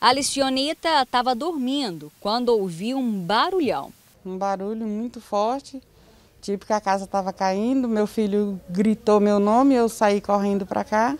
A Licionita estava dormindo quando ouviu um barulhão. Um barulho muito forte, tipo que a casa estava caindo. Meu filho gritou meu nome, eu saí correndo para cá,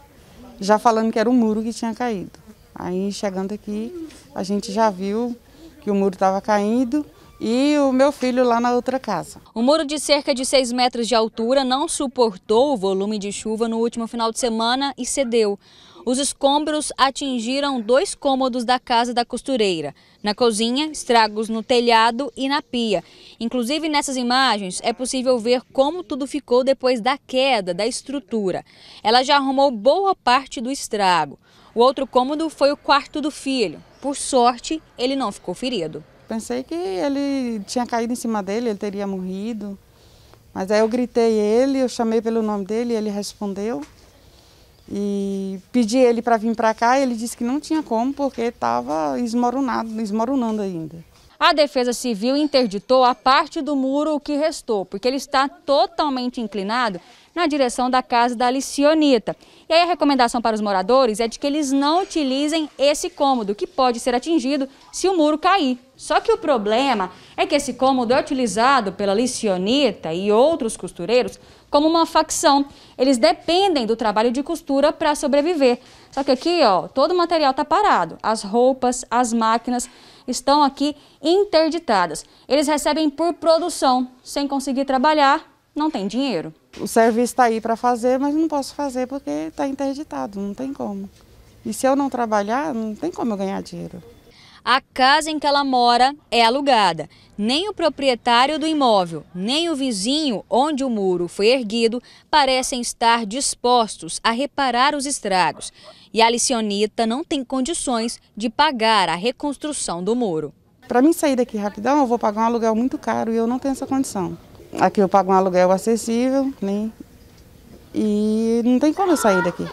já falando que era um muro que tinha caído. Aí chegando aqui, a gente já viu que o muro estava caindo e o meu filho lá na outra casa. O muro de cerca de 6 metros de altura não suportou o volume de chuva no último final de semana e cedeu. Os escombros atingiram dois cômodos da casa da costureira. Na cozinha, estragos no telhado e na pia. Inclusive nessas imagens é possível ver como tudo ficou depois da queda da estrutura. Ela já arrumou boa parte do estrago. O outro cômodo foi o quarto do filho. Por sorte, ele não ficou ferido. Pensei que ele tinha caído em cima dele, ele teria morrido. Mas aí eu gritei ele, eu chamei pelo nome dele, ele respondeu. E pedi ele para vir para cá, ele disse que não tinha como porque estava esmoronado, esmoronando ainda. A Defesa Civil interditou a parte do muro que restou, porque ele está totalmente inclinado na direção da casa da Alicionita. E aí a recomendação para os moradores é de que eles não utilizem esse cômodo, que pode ser atingido se o muro cair. Só que o problema é que esse cômodo é utilizado pela Licionita e outros costureiros como uma facção. Eles dependem do trabalho de costura para sobreviver. Só que aqui, ó, todo o material está parado. As roupas, as máquinas estão aqui interditadas. Eles recebem por produção, sem conseguir trabalhar, não tem dinheiro. O serviço está aí para fazer, mas não posso fazer porque está interditado, não tem como. E se eu não trabalhar, não tem como eu ganhar dinheiro a casa em que ela mora é alugada. Nem o proprietário do imóvel, nem o vizinho onde o muro foi erguido parecem estar dispostos a reparar os estragos. E a Licionita não tem condições de pagar a reconstrução do muro. Para mim sair daqui rapidão, eu vou pagar um aluguel muito caro e eu não tenho essa condição. Aqui eu pago um aluguel acessível, né? E não tem como eu sair daqui.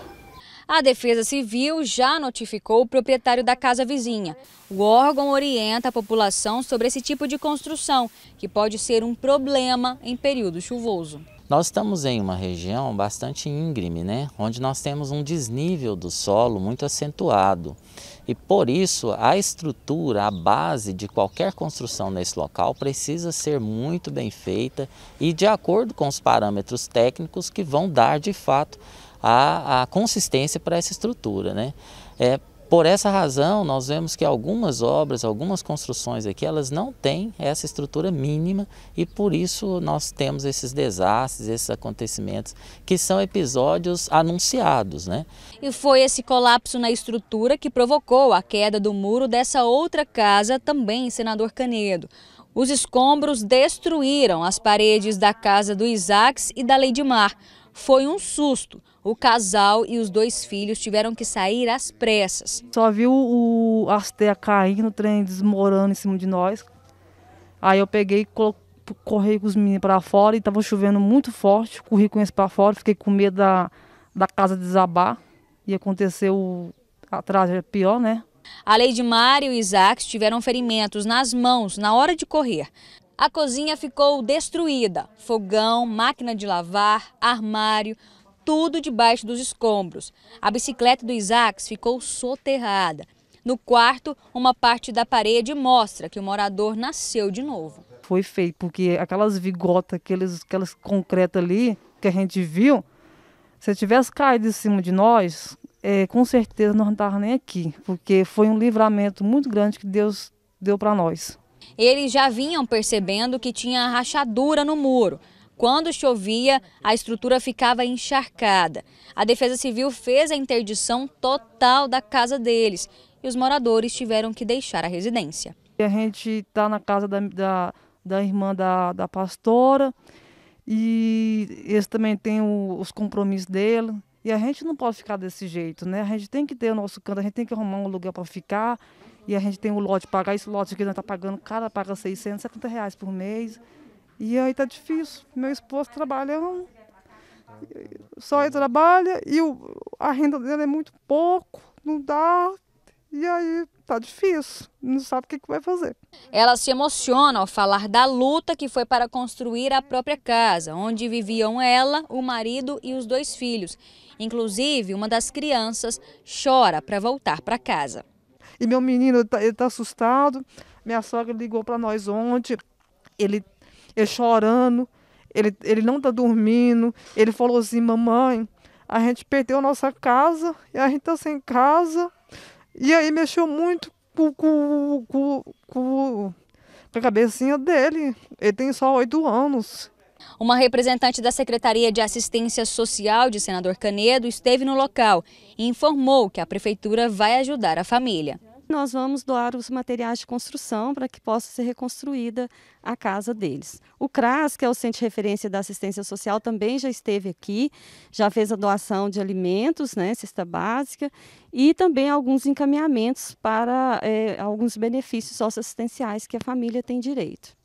A Defesa Civil já notificou o proprietário da casa vizinha. O órgão orienta a população sobre esse tipo de construção, que pode ser um problema em período chuvoso. Nós estamos em uma região bastante íngreme, né? onde nós temos um desnível do solo muito acentuado. E por isso, a estrutura, a base de qualquer construção nesse local precisa ser muito bem feita e de acordo com os parâmetros técnicos que vão dar, de fato, a, a consistência para essa estrutura. Né? É, por essa razão, nós vemos que algumas obras, algumas construções aqui, elas não têm essa estrutura mínima e por isso nós temos esses desastres, esses acontecimentos que são episódios anunciados. Né? E foi esse colapso na estrutura que provocou a queda do muro dessa outra casa, também Senador Canedo. Os escombros destruíram as paredes da casa do Isaacs e da Leidimar. Mar foi um susto. O casal e os dois filhos tiveram que sair às pressas. Só viu o Astea caindo, o trem desmoronando em cima de nós. Aí eu peguei e corri com os meninos para fora e estava chovendo muito forte. Corri com eles para fora, fiquei com medo da, da casa desabar. E aconteceu atrás, tragédia pior, né? Além de Mário e Isaac tiveram ferimentos nas mãos na hora de correr. A cozinha ficou destruída: fogão, máquina de lavar, armário, tudo debaixo dos escombros. A bicicleta do Isaac ficou soterrada. No quarto, uma parte da parede mostra que o morador nasceu de novo. Foi feio, porque aquelas vigotas, aqueles, aquelas concretas ali que a gente viu, se tivesse caído em cima de nós, é, com certeza nós não estávamos nem aqui, porque foi um livramento muito grande que Deus deu para nós eles já vinham percebendo que tinha rachadura no muro. Quando chovia, a estrutura ficava encharcada. A Defesa Civil fez a interdição total da casa deles e os moradores tiveram que deixar a residência. A gente está na casa da, da, da irmã da, da pastora e eles também têm os compromissos dele. E a gente não pode ficar desse jeito, né? A gente tem que ter o nosso canto, a gente tem que arrumar um lugar para ficar. E a gente tem o lote, pagar esse lote que a gente está pagando, cada paga 670 reais por mês. E aí está difícil. Meu esposo trabalha, só ele trabalha e o, a renda dele é muito pouco, não dá. E aí tá difícil, não sabe o que, que vai fazer. Ela se emociona ao falar da luta que foi para construir a própria casa, onde viviam ela, o marido e os dois filhos. Inclusive, uma das crianças chora para voltar para casa. E meu menino está tá assustado. Minha sogra ligou para nós ontem, ele, ele chorando, ele, ele não está dormindo. Ele falou assim: Mamãe, a gente perdeu a nossa casa e a gente está sem casa. E aí mexeu muito com, com, com, com a cabecinha dele. Ele tem só oito anos. Uma representante da Secretaria de Assistência Social de Senador Canedo esteve no local e informou que a prefeitura vai ajudar a família. Nós vamos doar os materiais de construção para que possa ser reconstruída a casa deles. O CRAS, que é o Centro de Referência da Assistência Social, também já esteve aqui, já fez a doação de alimentos, né, cesta básica, e também alguns encaminhamentos para é, alguns benefícios socioassistenciais que a família tem direito.